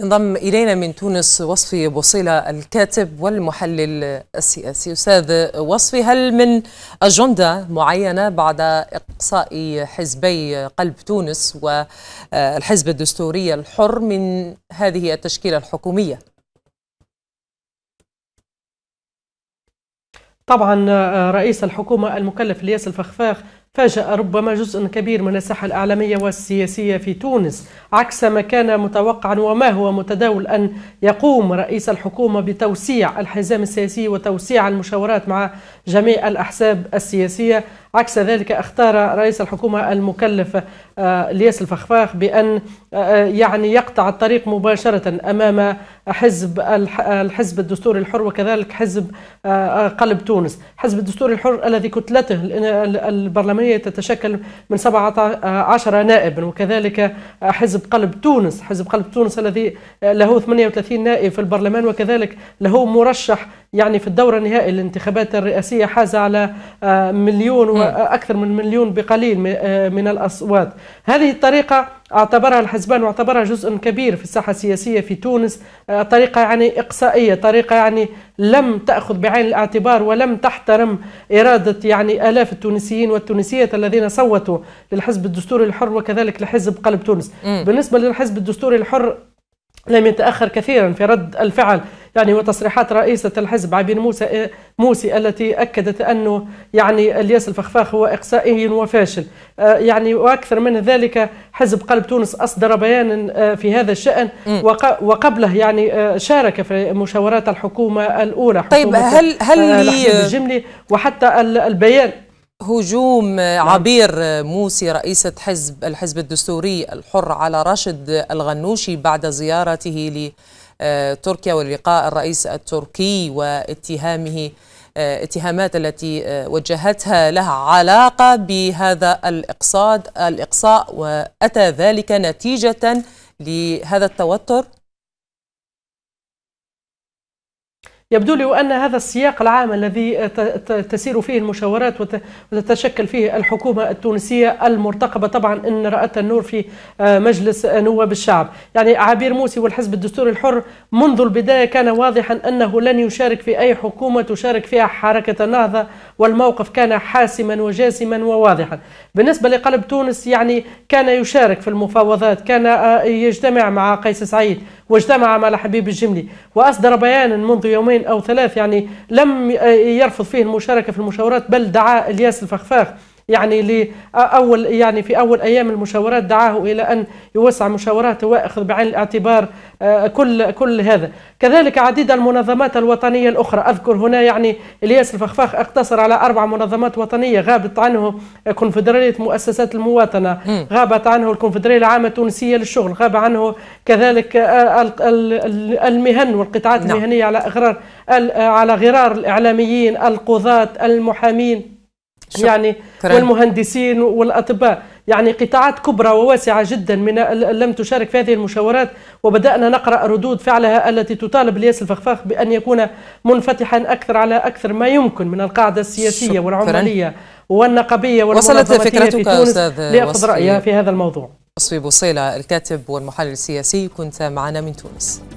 انضم إلينا من تونس وصفي بوصيلة الكاتب والمحلل السياسي أستاذ وصفي هل من أجندة معينة بعد إقصاء حزبي قلب تونس والحزب الدستوري الحر من هذه التشكيلة الحكومية؟ طبعا آه، رئيس الحكومة المكلف الياس الفخفاخ فاجأ ربما جزء كبير من الساحة الإعلامية والسياسية في تونس عكس ما كان متوقعا وما هو متداول أن يقوم رئيس الحكومة بتوسيع الحزام السياسي وتوسيع المشاورات مع جميع الأحزاب السياسية عكس ذلك اختار رئيس الحكومة المكلف آه، الياس الفخفاخ بأن آه، يعني يقطع الطريق مباشرة أمام حزب الحزب الدستوري الحر وكذلك حزب آه، قلب تونس حزب الدستوري الحر الذي كتلته البرلمان العالمية تتشكل من 17 آه، نائبا وكذلك آه، حزب قلب تونس حزب قلب تونس الذي آه، له 38 نائب في البرلمان وكذلك له مرشح يعني في الدورة النهائي للانتخابات الرئاسية حاز على مليون وأكثر نعم. من مليون بقليل من الأصوات هذه الطريقة اعتبرها الحزبان واعتبرها جزء كبير في الساحة السياسية في تونس آه، طريقة يعني إقصائية طريقة يعني لم تأخذ بعين الاعتبار ولم تحترم إرادة يعني آلاف التونسيين والتونسيات الذين صوتوا للحزب الدستوري الحر وكذلك لحزب قلب تونس م. بالنسبة للحزب الدستوري الحر لم يتأخر كثيرا في رد الفعل يعني وتصريحات رئيسة الحزب عبير موسى موسي التي أكدت أنه يعني الياس الفخفاخ هو إقصائي وفاشل آه، يعني وأكثر من ذلك حزب قلب تونس أصدر بيانا آه، في هذا الشأن وقبله يعني آه، شارك في مشاورات الحكومة الأولى طيب، حكومة طيب هل هل الجملي وحتى البيان هجوم نعم. عبير موسي رئيسة حزب الحزب الدستوري الحر على راشد الغنوشي بعد زيارته آه، تركيا ولقاء الرئيس التركي واتهامه آه، اتهامات التي آه، وجهتها لها علاقة بهذا الإقصاد الإقصاء وأتى ذلك نتيجة لهذا التوتر يبدو لي وأن هذا السياق العام الذي تسير فيه المشاورات وتتشكل فيه الحكومة التونسية المرتقبة طبعا إن رأت النور في آه، مجلس آه، نواب الشعب يعني عبير موسي والحزب الدستوري الحر منذ البداية كان واضحا أنه لن يشارك في أي حكومة تشارك فيها حركة النهضة والموقف كان حاسما وجاسما وواضحا بالنسبة لقلب تونس يعني كان يشارك في المفاوضات كان آه، يجتمع مع قيس سعيد واجتمع مع الحبيب الجملي وأصدر بيانا منذ يومين أو ثلاث يعني لم يرفض فيه المشاركة في المشاورات بل دعا إلياس الفخفاخ يعني أول يعني في أول أيام المشاورات دعاه إلى أن يوسع مشاوراته وأخذ بعين الاعتبار كل كل هذا كذلك عديد المنظمات الوطنية الأخرى أذكر هنا يعني إلياس الفخفاخ اقتصر على أربع منظمات وطنية غابت عنه كونفدرالية مؤسسات المواطنة غابت عنه الكونفدرالية العامة التونسية للشغل غاب عنه كذلك المهن والقطاعات نعم. المهنية على غرار على غرار الإعلاميين القضاة المحامين يعني والمهندسين والاطباء يعني قطاعات كبرى وواسعه جدا من لم تشارك في هذه المشاورات وبدانا نقرا ردود فعلها التي تطالب الياس الفخفاخ بان يكون منفتحا اكثر على اكثر ما يمكن من القاعده السياسيه شكرا. والعماليه والنقبيه وصلت فكرتك في تونس لاخذ رايها في هذا الموضوع وصفي بوصيله الكاتب والمحلل السياسي كنت معنا من تونس